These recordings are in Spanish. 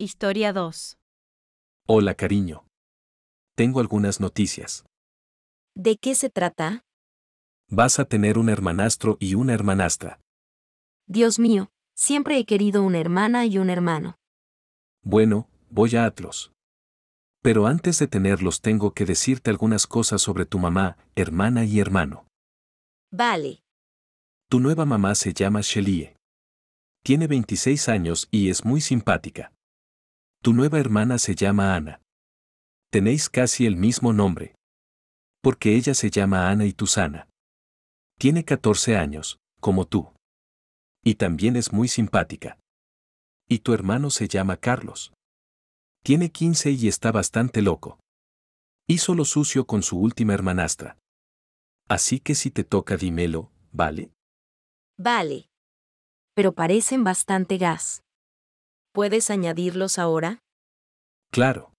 Historia 2. Hola cariño. Tengo algunas noticias. ¿De qué se trata? Vas a tener un hermanastro y una hermanastra. Dios mío, siempre he querido una hermana y un hermano. Bueno, voy a Atlos. Pero antes de tenerlos tengo que decirte algunas cosas sobre tu mamá, hermana y hermano. Vale. Tu nueva mamá se llama Shelie. Tiene 26 años y es muy simpática. Tu nueva hermana se llama Ana. Tenéis casi el mismo nombre. Porque ella se llama Ana y tú Sana. Tiene 14 años, como tú. Y también es muy simpática. Y tu hermano se llama Carlos. Tiene 15 y está bastante loco. Hizo lo sucio con su última hermanastra. Así que si te toca dímelo, ¿vale? Vale. Pero parecen bastante gas. ¿Puedes añadirlos ahora? Claro.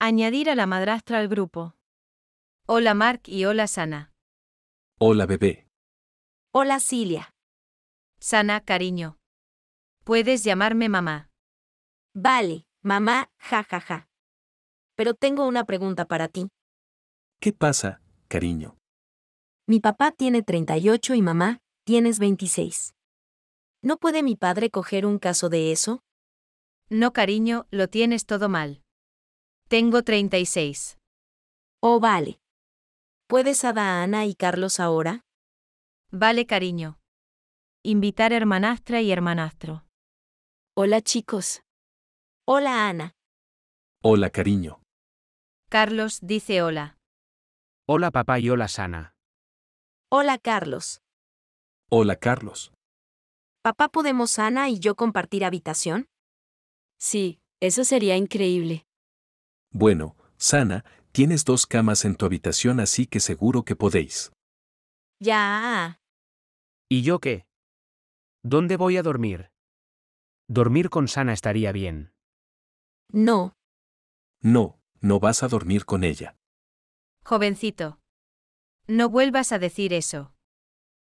Añadir a la madrastra al grupo. Hola Mark y hola Sana. Hola bebé. Hola Cilia. Sana, cariño. Puedes llamarme mamá. Vale, mamá, jajaja. Ja, ja. Pero tengo una pregunta para ti. ¿Qué pasa, cariño? Mi papá tiene 38 y mamá, tienes 26. ¿No puede mi padre coger un caso de eso? No cariño, lo tienes todo mal. Tengo 36. Oh, vale. ¿Puedes a Ana y Carlos ahora? Vale, cariño. Invitar hermanastra y hermanastro. Hola, chicos. Hola, Ana. Hola, cariño. Carlos dice hola. Hola, papá y hola, Sana. Hola, Carlos. Hola, Carlos. ¿Papá podemos Ana y yo compartir habitación? Sí, eso sería increíble. Bueno, Sana, tienes dos camas en tu habitación así que seguro que podéis. Ya. ¿Y yo qué? ¿Dónde voy a dormir? Dormir con Sana estaría bien. No. No, no vas a dormir con ella. Jovencito. No vuelvas a decir eso.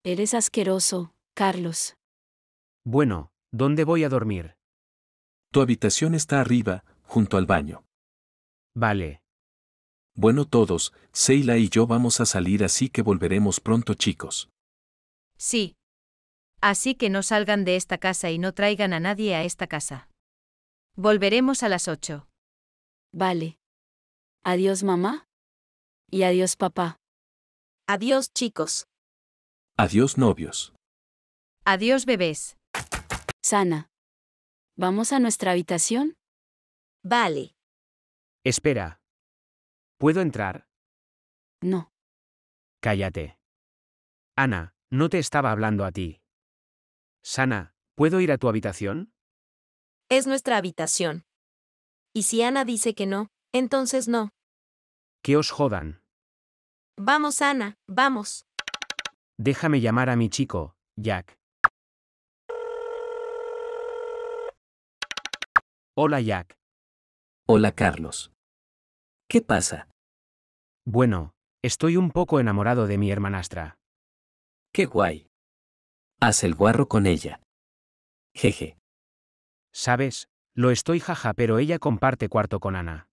Eres asqueroso, Carlos. Bueno, ¿dónde voy a dormir? Tu habitación está arriba, junto al baño. Vale. Bueno todos, Seila y yo vamos a salir así que volveremos pronto chicos. Sí. Así que no salgan de esta casa y no traigan a nadie a esta casa. Volveremos a las ocho. Vale. Adiós mamá. Y adiós papá. Adiós chicos. Adiós novios. Adiós bebés. Sana. ¿Vamos a nuestra habitación? Vale. Espera. ¿Puedo entrar? No. Cállate. Ana, no te estaba hablando a ti. Sana, ¿puedo ir a tu habitación? Es nuestra habitación. Y si Ana dice que no, entonces no. Que os jodan. Vamos, Ana, vamos. Déjame llamar a mi chico, Jack. Hola Jack. Hola Carlos. ¿Qué pasa? Bueno, estoy un poco enamorado de mi hermanastra. Qué guay. Haz el guarro con ella. Jeje. ¿Sabes? Lo estoy jaja, pero ella comparte cuarto con Ana.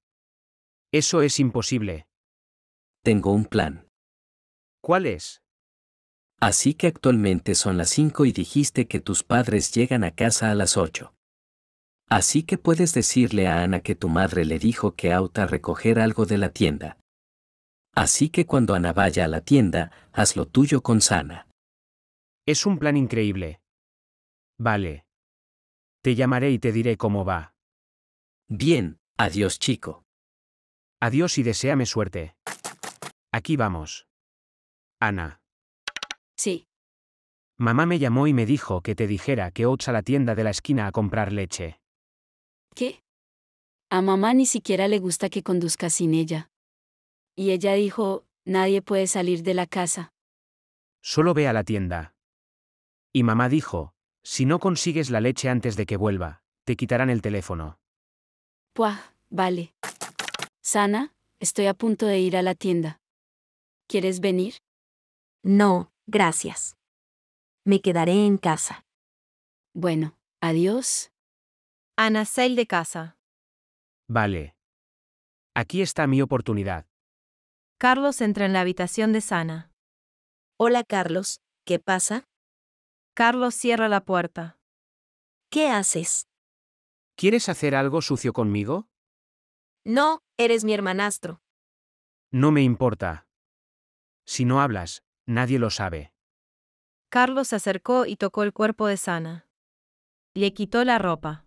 Eso es imposible. Tengo un plan. ¿Cuál es? Así que actualmente son las 5 y dijiste que tus padres llegan a casa a las 8. Así que puedes decirle a Ana que tu madre le dijo que auta recoger algo de la tienda. Así que cuando Ana vaya a la tienda, haz lo tuyo con Sana. Es un plan increíble. Vale. Te llamaré y te diré cómo va. Bien, adiós chico. Adiós y deséame suerte. Aquí vamos. Ana. Sí. Mamá me llamó y me dijo que te dijera que ocha a la tienda de la esquina a comprar leche. ¿Qué? A mamá ni siquiera le gusta que conduzca sin ella. Y ella dijo, nadie puede salir de la casa. Solo ve a la tienda. Y mamá dijo, si no consigues la leche antes de que vuelva, te quitarán el teléfono. Puah, vale. Sana, estoy a punto de ir a la tienda. ¿Quieres venir? No, gracias. Me quedaré en casa. Bueno, adiós. Ana, sale de casa. Vale. Aquí está mi oportunidad. Carlos entra en la habitación de Sana. Hola Carlos, ¿qué pasa? Carlos cierra la puerta. ¿Qué haces? ¿Quieres hacer algo sucio conmigo? No, eres mi hermanastro. No me importa. Si no hablas, nadie lo sabe. Carlos se acercó y tocó el cuerpo de Sana. Le quitó la ropa.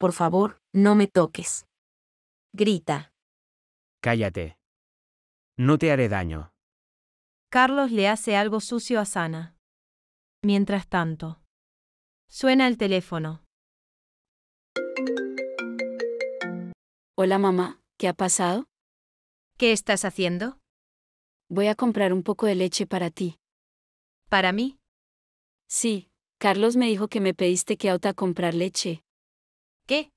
Por favor, no me toques. Grita. Cállate. No te haré daño. Carlos le hace algo sucio a Sana. Mientras tanto, suena el teléfono. Hola mamá, ¿qué ha pasado? ¿Qué estás haciendo? Voy a comprar un poco de leche para ti. ¿Para mí? Sí, Carlos me dijo que me pediste que auta comprar leche. ¿Qué?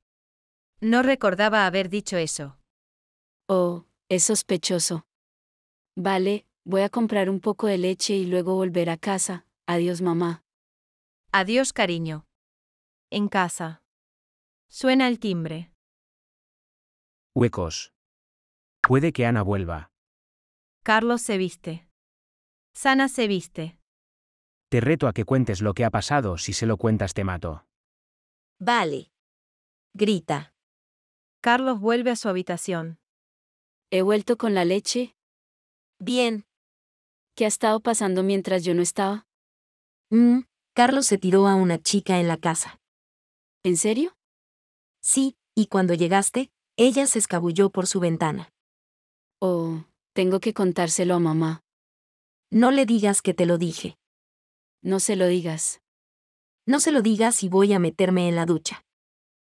No recordaba haber dicho eso. Oh, es sospechoso. Vale, voy a comprar un poco de leche y luego volver a casa. Adiós, mamá. Adiós, cariño. En casa. Suena el timbre. Huecos. Puede que Ana vuelva. Carlos se viste. Sana se viste. Te reto a que cuentes lo que ha pasado, si se lo cuentas te mato. Vale. Grita. Carlos vuelve a su habitación. ¿He vuelto con la leche? Bien. ¿Qué ha estado pasando mientras yo no estaba? Mm, Carlos se tiró a una chica en la casa. ¿En serio? Sí, y cuando llegaste, ella se escabulló por su ventana. Oh, tengo que contárselo a mamá. No le digas que te lo dije. No se lo digas. No se lo digas y voy a meterme en la ducha.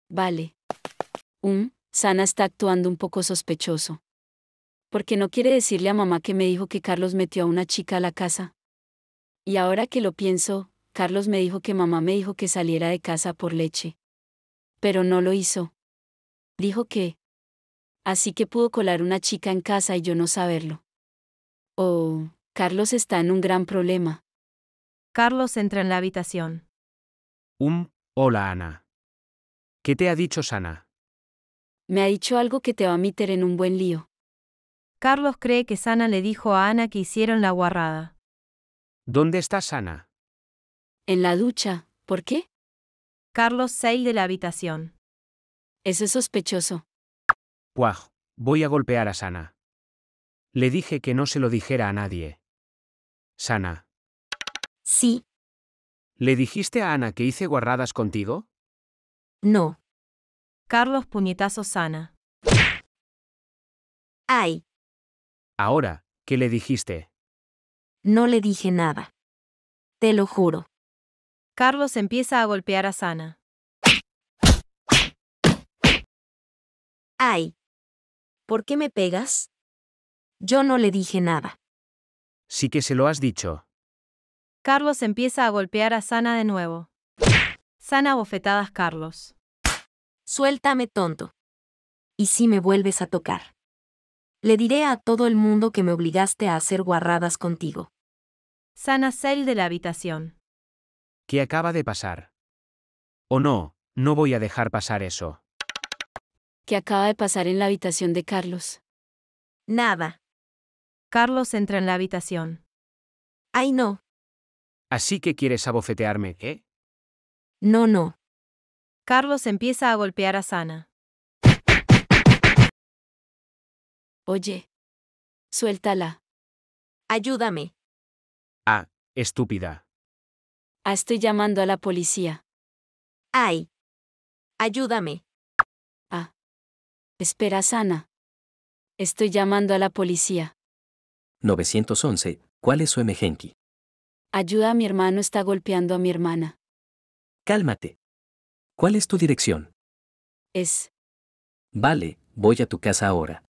Vale. Um, Sana está actuando un poco sospechoso. ¿Por qué no quiere decirle a mamá que me dijo que Carlos metió a una chica a la casa? Y ahora que lo pienso, Carlos me dijo que mamá me dijo que saliera de casa por leche. Pero no lo hizo. Dijo que... Así que pudo colar una chica en casa y yo no saberlo. Oh, Carlos está en un gran problema. Carlos entra en la habitación. Um, hola Ana. ¿Qué te ha dicho Sana? Me ha dicho algo que te va a meter en un buen lío. Carlos cree que Sana le dijo a Ana que hicieron la guarrada. ¿Dónde está Sana? En la ducha, ¿por qué? Carlos sale de la habitación. Eso es sospechoso. ¡Puaj! voy a golpear a Sana. Le dije que no se lo dijera a nadie. Sana. Sí. ¿Le dijiste a Ana que hice guarradas contigo? No. Carlos puñetazo sana. Ay. Ahora, ¿qué le dijiste? No le dije nada. Te lo juro. Carlos empieza a golpear a Sana. Ay. ¿Por qué me pegas? Yo no le dije nada. Sí que se lo has dicho. Carlos empieza a golpear a Sana de nuevo. Sana bofetadas Carlos. Suéltame, tonto. ¿Y si me vuelves a tocar? Le diré a todo el mundo que me obligaste a hacer guarradas contigo. Sana de la habitación. ¿Qué acaba de pasar? O oh, no, no voy a dejar pasar eso. ¿Qué acaba de pasar en la habitación de Carlos? Nada. Carlos entra en la habitación. Ay, no. Así que quieres abofetearme, ¿eh? No, no. Carlos empieza a golpear a Sana. Oye. Suéltala. Ayúdame. Ah, estúpida. Ah, estoy llamando a la policía. Ay. Ayúdame. Ah. Espera, Sana. Estoy llamando a la policía. 911. ¿Cuál es su emergencia? Ayuda a mi hermano está golpeando a mi hermana. Cálmate. ¿Cuál es tu dirección? Es. Vale, voy a tu casa ahora.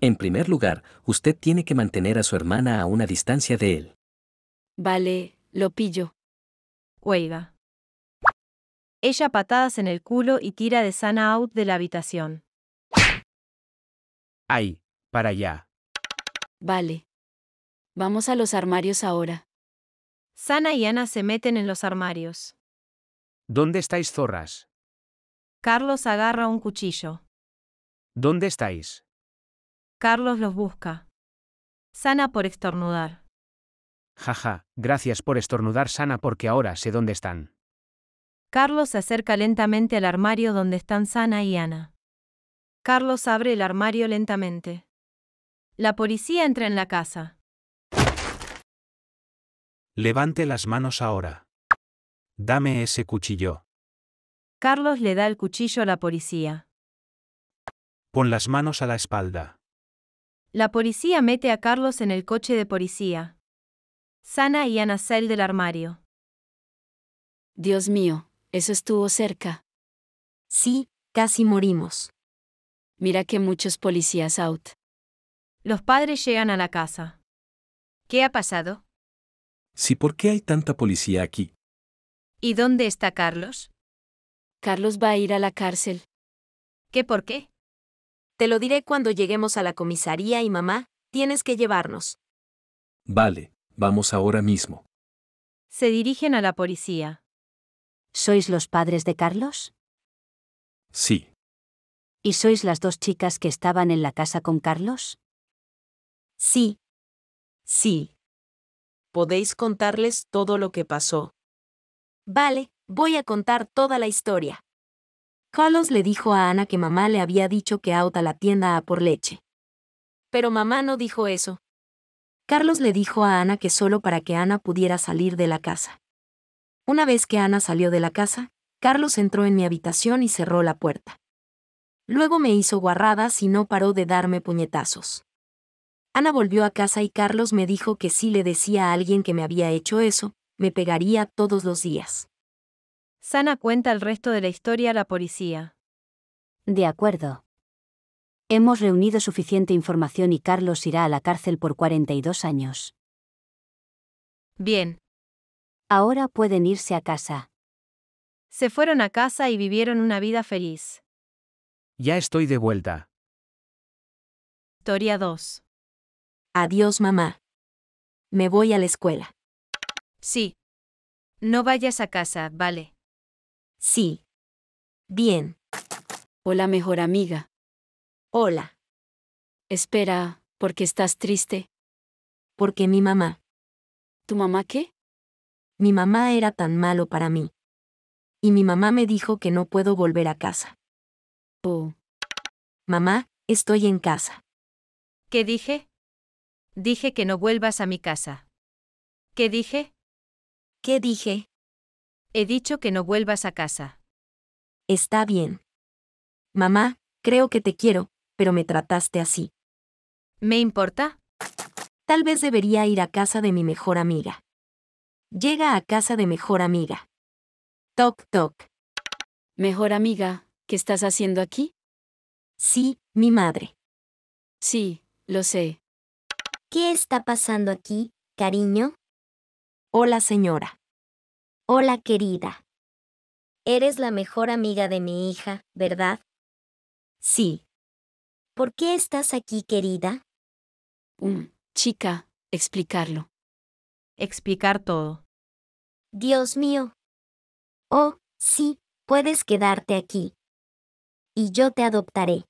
En primer lugar, usted tiene que mantener a su hermana a una distancia de él. Vale, lo pillo. Oiga. Ella patadas en el culo y tira de Sana out de la habitación. Ay, para allá. Vale. Vamos a los armarios ahora. Sana y Ana se meten en los armarios. ¿Dónde estáis, zorras? Carlos agarra un cuchillo. ¿Dónde estáis? Carlos los busca. Sana por estornudar. Jaja, gracias por estornudar, Sana, porque ahora sé dónde están. Carlos se acerca lentamente al armario donde están Sana y Ana. Carlos abre el armario lentamente. La policía entra en la casa. Levante las manos ahora. Dame ese cuchillo. Carlos le da el cuchillo a la policía. Pon las manos a la espalda. La policía mete a Carlos en el coche de policía. Sana y Ana sale del armario. Dios mío, eso estuvo cerca. Sí, casi morimos. Mira que muchos policías out. Los padres llegan a la casa. ¿Qué ha pasado? Sí, ¿por qué hay tanta policía aquí? ¿Y dónde está Carlos? Carlos va a ir a la cárcel. ¿Qué por qué? Te lo diré cuando lleguemos a la comisaría y mamá, tienes que llevarnos. Vale, vamos ahora mismo. Se dirigen a la policía. ¿Sois los padres de Carlos? Sí. ¿Y sois las dos chicas que estaban en la casa con Carlos? Sí. Sí. Podéis contarles todo lo que pasó. Vale, voy a contar toda la historia. Carlos le dijo a Ana que mamá le había dicho que auta la tienda a por leche. Pero mamá no dijo eso. Carlos le dijo a Ana que solo para que Ana pudiera salir de la casa. Una vez que Ana salió de la casa, Carlos entró en mi habitación y cerró la puerta. Luego me hizo guarradas y no paró de darme puñetazos. Ana volvió a casa y Carlos me dijo que si le decía a alguien que me había hecho eso, me pegaría todos los días. Sana cuenta el resto de la historia a la policía. De acuerdo. Hemos reunido suficiente información y Carlos irá a la cárcel por 42 años. Bien. Ahora pueden irse a casa. Se fueron a casa y vivieron una vida feliz. Ya estoy de vuelta. Historia 2. Adiós mamá. Me voy a la escuela. Sí. No vayas a casa, ¿vale? Sí. Bien. Hola, mejor amiga. Hola. Espera, ¿por qué estás triste? Porque mi mamá. ¿Tu mamá qué? Mi mamá era tan malo para mí. Y mi mamá me dijo que no puedo volver a casa. Oh. Mamá, estoy en casa. ¿Qué dije? Dije que no vuelvas a mi casa. ¿Qué dije? ¿Qué dije? He dicho que no vuelvas a casa. Está bien. Mamá, creo que te quiero, pero me trataste así. ¿Me importa? Tal vez debería ir a casa de mi mejor amiga. Llega a casa de mejor amiga. Toc, toc. Mejor amiga, ¿qué estás haciendo aquí? Sí, mi madre. Sí, lo sé. ¿Qué está pasando aquí, cariño? Hola señora. Hola querida. Eres la mejor amiga de mi hija, ¿verdad? Sí. ¿Por qué estás aquí, querida? Mm, chica, explicarlo. Explicar todo. Dios mío. Oh, sí, puedes quedarte aquí. Y yo te adoptaré.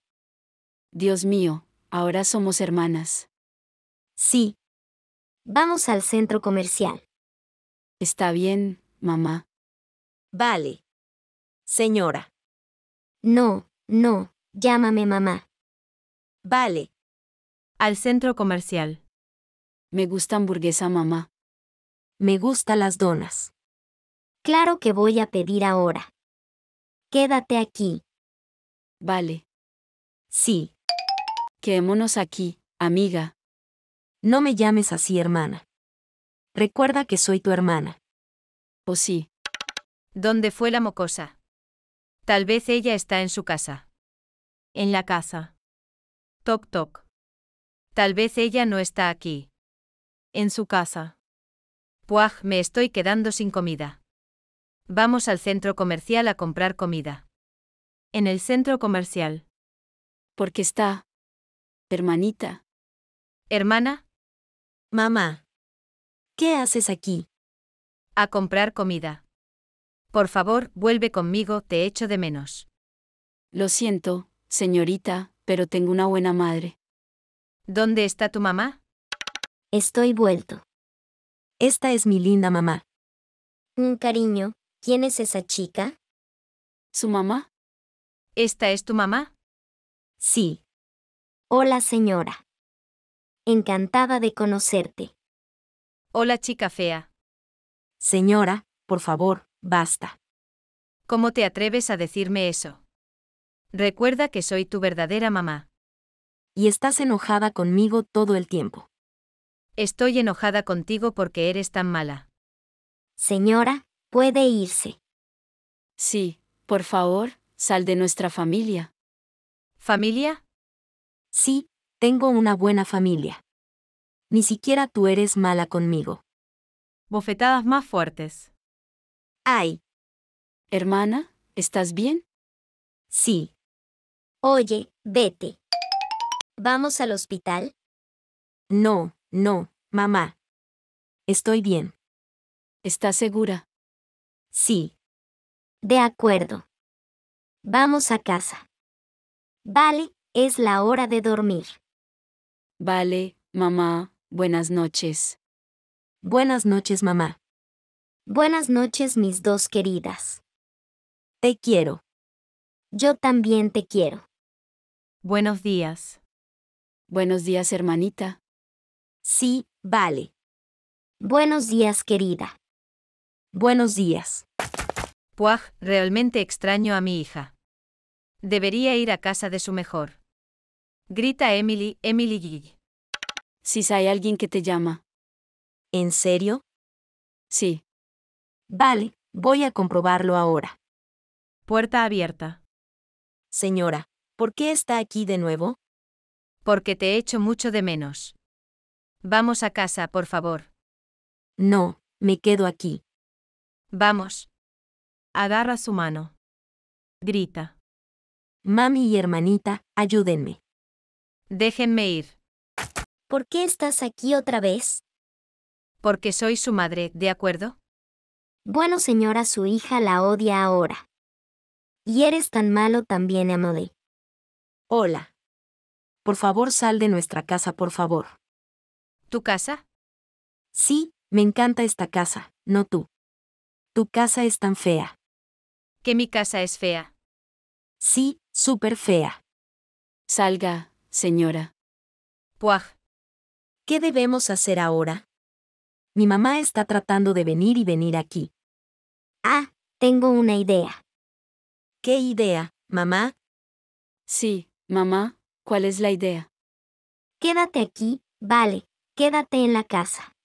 Dios mío, ahora somos hermanas. Sí. Vamos al centro comercial. Está bien, mamá. Vale. Señora. No, no, llámame mamá. Vale. Al centro comercial. Me gusta hamburguesa, mamá. Me gusta las donas. Claro que voy a pedir ahora. Quédate aquí. Vale. Sí. Quedémonos aquí, amiga. No me llames así, hermana. Recuerda que soy tu hermana. ¿O oh, sí? ¿Dónde fue la mocosa? Tal vez ella está en su casa. En la casa. Toc toc. Tal vez ella no está aquí. En su casa. Puaj, me estoy quedando sin comida. Vamos al centro comercial a comprar comida. En el centro comercial. Porque está. Hermanita. ¿Hermana? Mamá. ¿Qué haces aquí? A comprar comida. Por favor, vuelve conmigo, te echo de menos. Lo siento, señorita, pero tengo una buena madre. ¿Dónde está tu mamá? Estoy vuelto. Esta es mi linda mamá. Un cariño, ¿quién es esa chica? ¿Su mamá? ¿Esta es tu mamá? Sí. Hola, señora. Encantada de conocerte. Hola chica fea. Señora, por favor, basta. ¿Cómo te atreves a decirme eso? Recuerda que soy tu verdadera mamá. Y estás enojada conmigo todo el tiempo. Estoy enojada contigo porque eres tan mala. Señora, puede irse. Sí, por favor, sal de nuestra familia. ¿Familia? Sí, tengo una buena familia ni siquiera tú eres mala conmigo. Bofetadas más fuertes. Ay. Hermana, ¿estás bien? Sí. Oye, vete. ¿Vamos al hospital? No, no, mamá. Estoy bien. ¿Estás segura? Sí. De acuerdo. Vamos a casa. Vale, es la hora de dormir. Vale, mamá. Buenas noches. Buenas noches, mamá. Buenas noches, mis dos queridas. Te quiero. Yo también te quiero. Buenos días. Buenos días, hermanita. Sí, vale. Buenos días, querida. Buenos días. Puaj, realmente extraño a mi hija. Debería ir a casa de su mejor. Grita Emily, Emily Guille. Si hay alguien que te llama. ¿En serio? Sí. Vale, voy a comprobarlo ahora. Puerta abierta. Señora, ¿por qué está aquí de nuevo? Porque te echo mucho de menos. Vamos a casa, por favor. No, me quedo aquí. Vamos. Agarra su mano. Grita. Mami y hermanita, ayúdenme. Déjenme ir. ¿Por qué estás aquí otra vez? Porque soy su madre, ¿de acuerdo? Bueno, señora, su hija la odia ahora. Y eres tan malo también, Emily. Hola. Por favor, sal de nuestra casa, por favor. ¿Tu casa? Sí, me encanta esta casa, no tú. Tu casa es tan fea. ¿Que mi casa es fea? Sí, súper fea. Salga, señora. Puaj. ¿Qué debemos hacer ahora? Mi mamá está tratando de venir y venir aquí. Ah, tengo una idea. ¿Qué idea, mamá? Sí, mamá, ¿cuál es la idea? Quédate aquí, vale, quédate en la casa.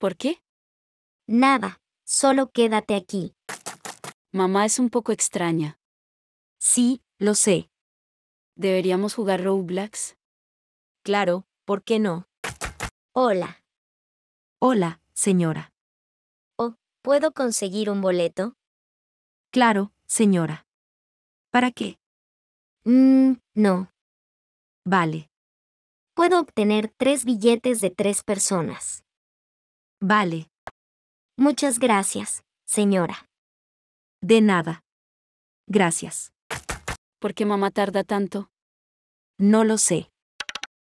¿Por qué? Nada, solo quédate aquí. Mamá es un poco extraña. Sí, lo sé. ¿Deberíamos jugar Roblox? Claro, ¿por qué no? Hola. Hola, señora. Oh, ¿puedo conseguir un boleto? Claro, señora. ¿Para qué? Mm, no. Vale. Puedo obtener tres billetes de tres personas. Vale. Muchas gracias, señora. De nada. Gracias. ¿Por qué mamá tarda tanto? No lo sé.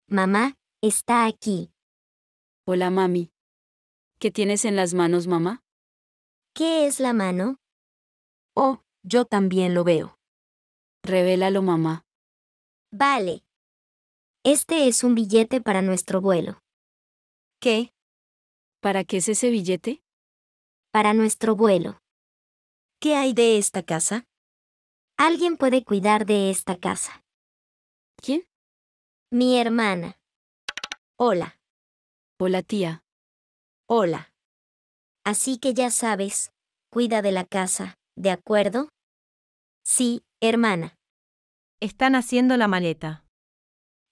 Mamá, está aquí. Hola mami. ¿Qué tienes en las manos, mamá? ¿Qué es la mano? Oh, yo también lo veo. Revélalo, mamá. Vale. Este es un billete para nuestro vuelo. ¿Qué? ¿Para qué es ese billete? Para nuestro vuelo. ¿Qué hay de esta casa? Alguien puede cuidar de esta casa. ¿Quién? Mi hermana. Hola. Hola tía. Hola. Así que ya sabes, cuida de la casa, ¿de acuerdo? Sí, hermana. Están haciendo la maleta.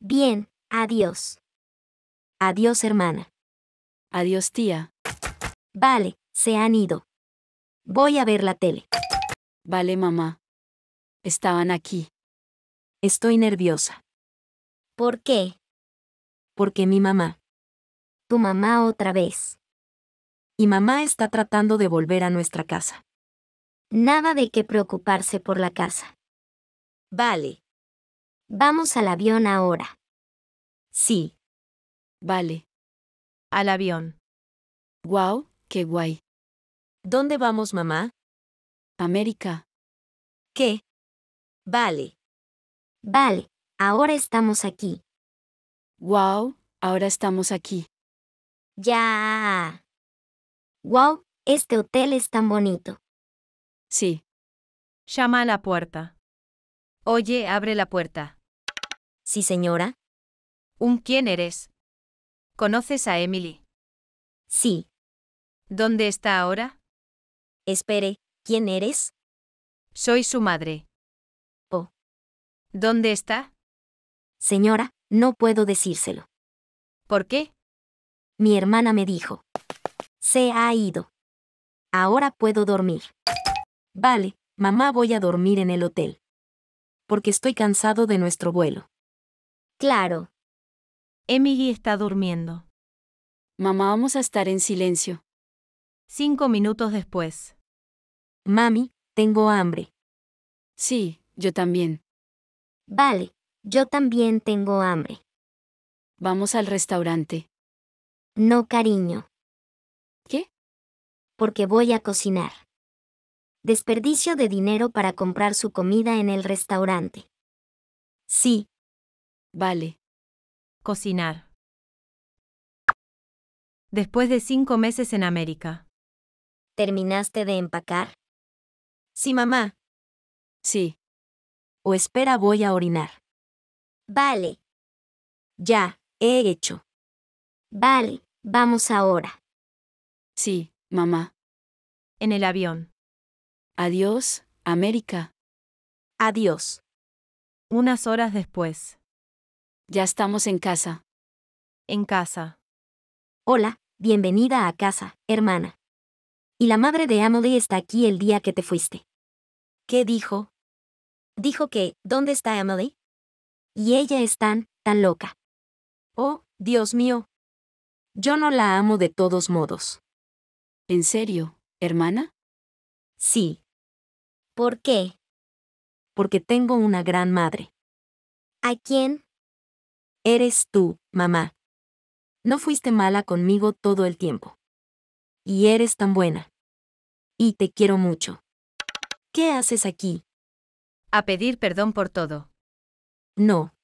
Bien, adiós. Adiós, hermana. Adiós, tía. Vale, se han ido. Voy a ver la tele. Vale, mamá. Estaban aquí. Estoy nerviosa. ¿Por qué? Porque mi mamá. Tu mamá otra vez. Y mamá está tratando de volver a nuestra casa. Nada de qué preocuparse por la casa. Vale. Vamos al avión ahora. Sí. Vale. Al avión. ¡Guau! Wow, ¡Qué guay! ¿Dónde vamos, mamá? América. ¿Qué? Vale. Vale, ahora estamos aquí. ¡Guau! Wow, ahora estamos aquí. Ya. Wow, este hotel es tan bonito. Sí. Llama a la puerta. Oye, abre la puerta. Sí, señora. ¿Un quién eres? ¿Conoces a Emily? Sí. ¿Dónde está ahora? Espere, ¿quién eres? Soy su madre. Oh. ¿Dónde está? Señora, no puedo decírselo. ¿Por qué? Mi hermana me dijo. Se ha ido. Ahora puedo dormir. Vale, mamá voy a dormir en el hotel. Porque estoy cansado de nuestro vuelo. Claro. Emily está durmiendo. Mamá, vamos a estar en silencio. Cinco minutos después. Mami, tengo hambre. Sí, yo también. Vale, yo también tengo hambre. Vamos al restaurante. No, cariño. ¿Qué? Porque voy a cocinar. Desperdicio de dinero para comprar su comida en el restaurante. Sí. Vale. Cocinar. Después de cinco meses en América. ¿Terminaste de empacar? Sí, mamá. Sí. O espera, voy a orinar. Vale. Ya, he hecho. Vale. Vamos ahora. Sí, mamá. En el avión. Adiós, América. Adiós. Unas horas después. Ya estamos en casa. En casa. Hola, bienvenida a casa, hermana. Y la madre de Emily está aquí el día que te fuiste. ¿Qué dijo? Dijo que, ¿dónde está Emily? Y ella es tan, tan loca. Oh, Dios mío, yo no la amo de todos modos. ¿En serio, hermana? Sí. ¿Por qué? Porque tengo una gran madre. ¿A quién? Eres tú, mamá. No fuiste mala conmigo todo el tiempo. Y eres tan buena. Y te quiero mucho. ¿Qué haces aquí? A pedir perdón por todo. No,